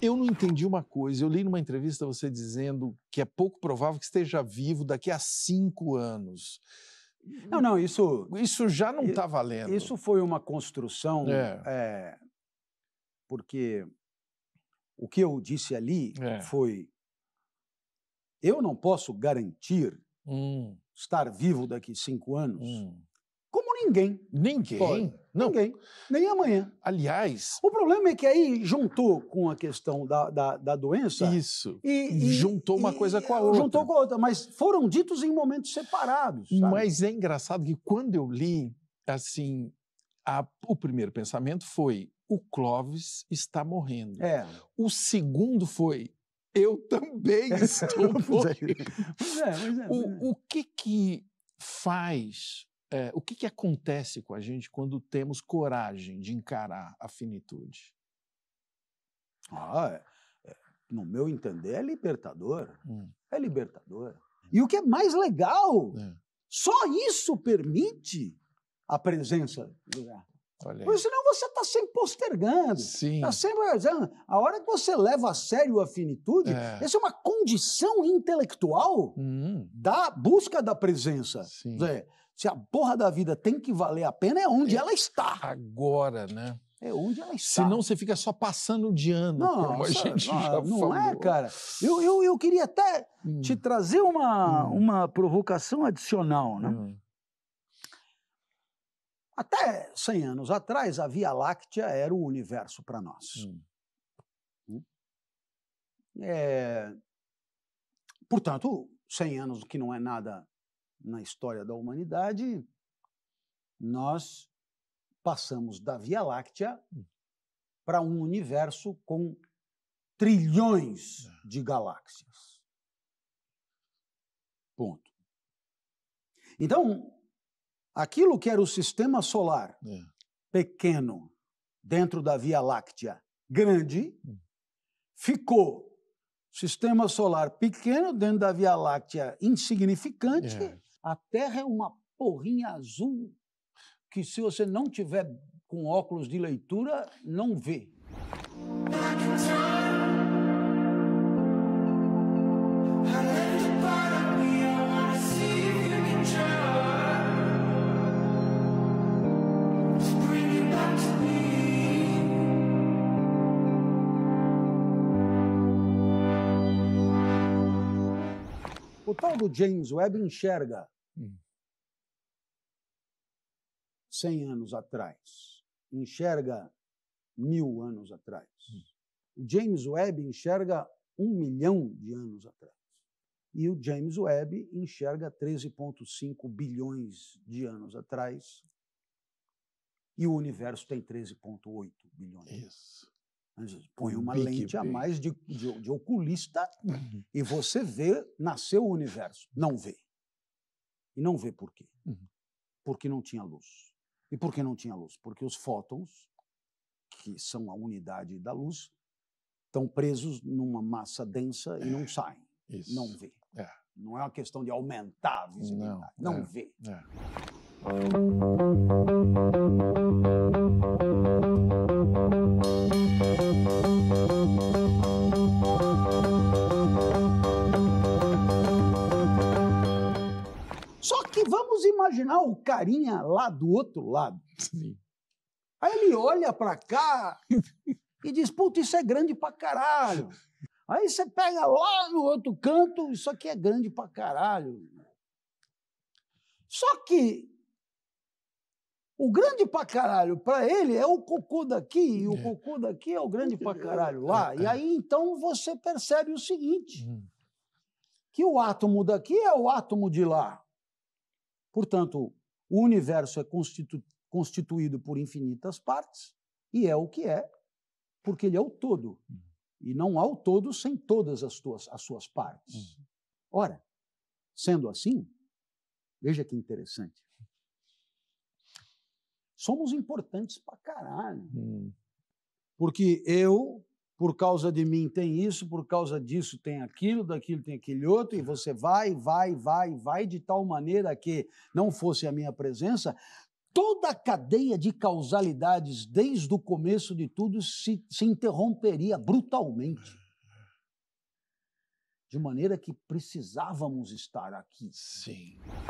Eu não entendi uma coisa. Eu li numa entrevista você dizendo que é pouco provável que esteja vivo daqui a cinco anos. Não, não, isso. Isso já não está valendo. Isso foi uma construção. É. É, porque o que eu disse ali é. foi: eu não posso garantir hum. estar vivo daqui cinco anos. Hum. Ninguém. Ninguém? Pode. Não. Ninguém. Nem amanhã. Aliás. O problema é que aí juntou com a questão da, da, da doença. Isso. E, e juntou e, uma coisa com a outra. Juntou com a outra, mas foram ditos em momentos separados. Sabe? Mas é engraçado que quando eu li, assim, a, o primeiro pensamento foi: o Clóvis está morrendo. É. O segundo foi: eu também estou é. morrendo. pois é, pois é, pois é. O, o que que faz é, o que, que acontece com a gente quando temos coragem de encarar a finitude? Ah, é, é no meu entender, é libertador. Hum. É libertador. Hum. E o que é mais legal, é. só isso permite a presença do Olha Porque senão você está sempre postergando. Está sempre. A hora que você leva a sério a finitude, é. essa é uma condição intelectual hum. da busca da presença. Sim. Dizer, se a porra da vida tem que valer a pena, é onde é ela está. Agora, né? É onde ela está. Senão você fica só passando de ano, não, como a gente não, já não é, falou. Não é, cara? Eu, eu, eu queria até hum. te trazer uma, hum. uma provocação adicional, né? Hum. Até 100 anos atrás, a Via Láctea era o universo para nós. Hum. É... Portanto, 100 anos, que não é nada na história da humanidade, nós passamos da Via Láctea para um universo com trilhões de galáxias. Ponto. Então, aquilo que era o sistema solar é. pequeno dentro da Via Láctea grande, hum. ficou sistema solar pequeno dentro da Via Láctea insignificante. É a Terra é uma porrinha azul que, se você não tiver com óculos de leitura, não vê. O tal do James Webb enxerga hum. 100 anos atrás, enxerga mil anos atrás. Hum. O James Webb enxerga um milhão de anos atrás. E o James Webb enxerga 13,5 bilhões de anos atrás. E o universo tem 13,8 bilhões. Isso. Põe uma Big lente a mais de, de, de oculista uhum. e você vê nasceu o universo. Não vê. E não vê por quê. Uhum. Porque não tinha luz. E por que não tinha luz? Porque os fótons, que são a unidade da luz, estão presos numa massa densa e não é, saem. Isso. Não vê. É. Não é uma questão de aumentar a visibilidade. Não, não é. vê. É. Só que vamos imaginar o carinha lá do outro lado. Sim. Aí ele olha para cá e diz: Puta, isso é grande pra caralho. Aí você pega lá no outro canto, isso aqui é grande pra caralho. Só que o grande pra caralho para ele é o cocô daqui, e o é. cocô daqui é o grande pra caralho lá. E aí então você percebe o seguinte: hum. que o átomo daqui é o átomo de lá. Portanto, o universo é constitu constituído por infinitas partes e é o que é, porque ele é o todo. Uhum. E não há o todo sem todas as, tuas, as suas partes. Uhum. Ora, sendo assim, veja que interessante. Somos importantes pra caralho. Uhum. Porque eu por causa de mim tem isso, por causa disso tem aquilo, daquilo tem aquele outro, e você vai, vai, vai, vai, de tal maneira que não fosse a minha presença, toda a cadeia de causalidades, desde o começo de tudo, se, se interromperia brutalmente. De maneira que precisávamos estar aqui. Sim.